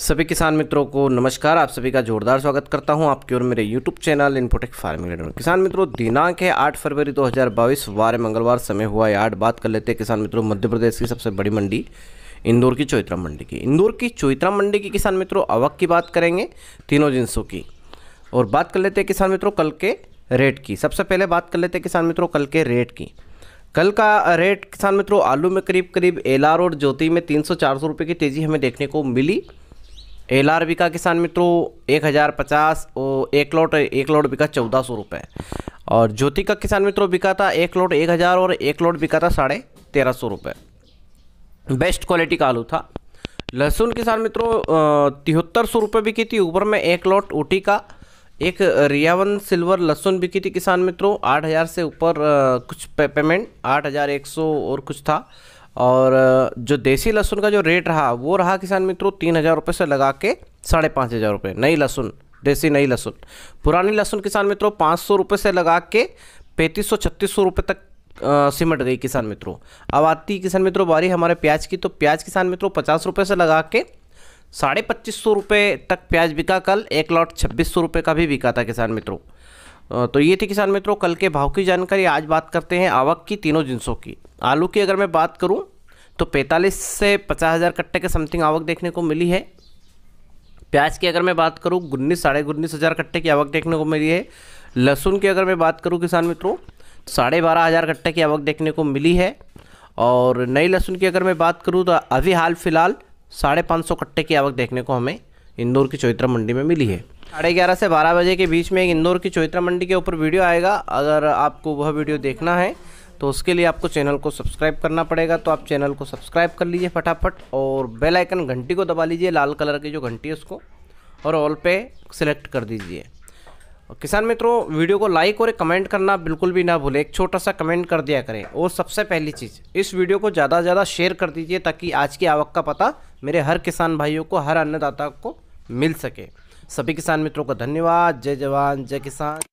सभी किसान मित्रों को नमस्कार आप सभी का जोरदार स्वागत करता हूं आपकी और मेरे यूट्यूब चैनल इनपुटेक फार्मिंग किसान मित्रों दिनांक है 8 फरवरी 2022 वार मंगलवार समय हुआ है आठ बात कर लेते हैं किसान मित्रों मध्य प्रदेश की सबसे बड़ी मंडी इंदौर की चौत्रा मंडी की इंदौर की चौत्रा मंडी की किसान मित्रों अवक की बात करेंगे तीनों जिनसों की और बात कर लेते हैं किसान मित्रों कल के रेट की सबसे पहले बात कर लेते हैं किसान मित्रों कल के रेट की कल का रेट किसान मित्रों आलू में करीब करीब एल और ज्योति में तीन सौ चार सौ रुपये की तेज़ी हमें देखने को मिली एल आर बिका किसान मित्रों एक हज़ार पचास और एक लोट एक लोट बिका चौदह सौ रुपये और ज्योति का किसान मित्रों बिका था एक लोट एक हज़ार और एक लोट बिका था साढ़े तेरह सौ रुपये बेस्ट क्वालिटी का आलू था लहसुन किसान मित्रों तिहत्तर सौ रुपये बिकी थी ऊपर में एक लोट ऊटी का एक रियावन सिल्वर लहसुन बिकी थी किसान मित्रों आठ हज़ार से ऊपर कुछ पे, पेमेंट आठ हज़ार एक सौ और कुछ था और जो देसी लहसुन का जो रेट रहा वो रहा किसान मित्रों तीन हज़ार रुपये से लगा के साढ़े पाँच हज़ार रुपये नई लहसुन देसी नई लहसुन पुरानी लहसुन किसान मित्रों पाँच सौ रुपये से लगा के पैंतीस सौ छत्तीस सौ रुपये तक सिमट गई किसान मित्रों अब आती किसान मित्रों बारी हमारे प्याज की तो प्याज किसान मित्रों पचास रुपये से लगा के साढ़े पच्चीस सौ रुपये तक प्याज बिका कल एक लॉट छब्बीस सौ रुपये का भी बिका था किसान मित्रों तो ये थी किसान मित्रों कल के भाव की जानकारी आज बात करते हैं आवक की तीनों जिनसों की आलू की अगर मैं बात करूँ तो पैंतालीस से पचास हज़ार कट्टे के समथिंग आवक देखने को मिली है प्याज की अगर मैं बात करूँ उन्नीस साढ़े उन्नीस हज़ार कट्टे की आवक देखने को मिली है लहसुन की अगर मैं बात करूँ किसान मित्रों साढ़े बारह हज़ार कट्टे की आवक देखने को मिली है और नई लहसुन की अगर मैं बात करूँ तो अभी हाल फिलहाल साढ़े पाँच सौ कट्टे की आवक देखने को हमें इंदौर की चौत्रा मंडी में मिली है साढ़े ग्यारह से बारह बजे के बीच में एक इंदौर की चौत्रा मंडी के ऊपर वीडियो आएगा अगर आपको वह वीडियो देखना है तो उसके लिए आपको चैनल को सब्सक्राइब करना पड़ेगा तो आप चैनल को सब्सक्राइब कर लीजिए फटाफट और बेल आइकन घंटी को दबा लीजिए लाल कलर की जो घंटी है उसको और ऑल पे सिलेक्ट कर दीजिए किसान मित्रों वीडियो को लाइक और कमेंट करना बिल्कुल भी ना भूलें एक छोटा सा कमेंट कर दिया करें और सबसे पहली चीज़ इस वीडियो को ज़्यादा से ज़्यादा शेयर कर दीजिए ताकि आज की आवक का पता मेरे हर किसान भाइयों को हर अन्नदाता को मिल सके सभी किसान मित्रों को धन्यवाद जय जवान जय किसान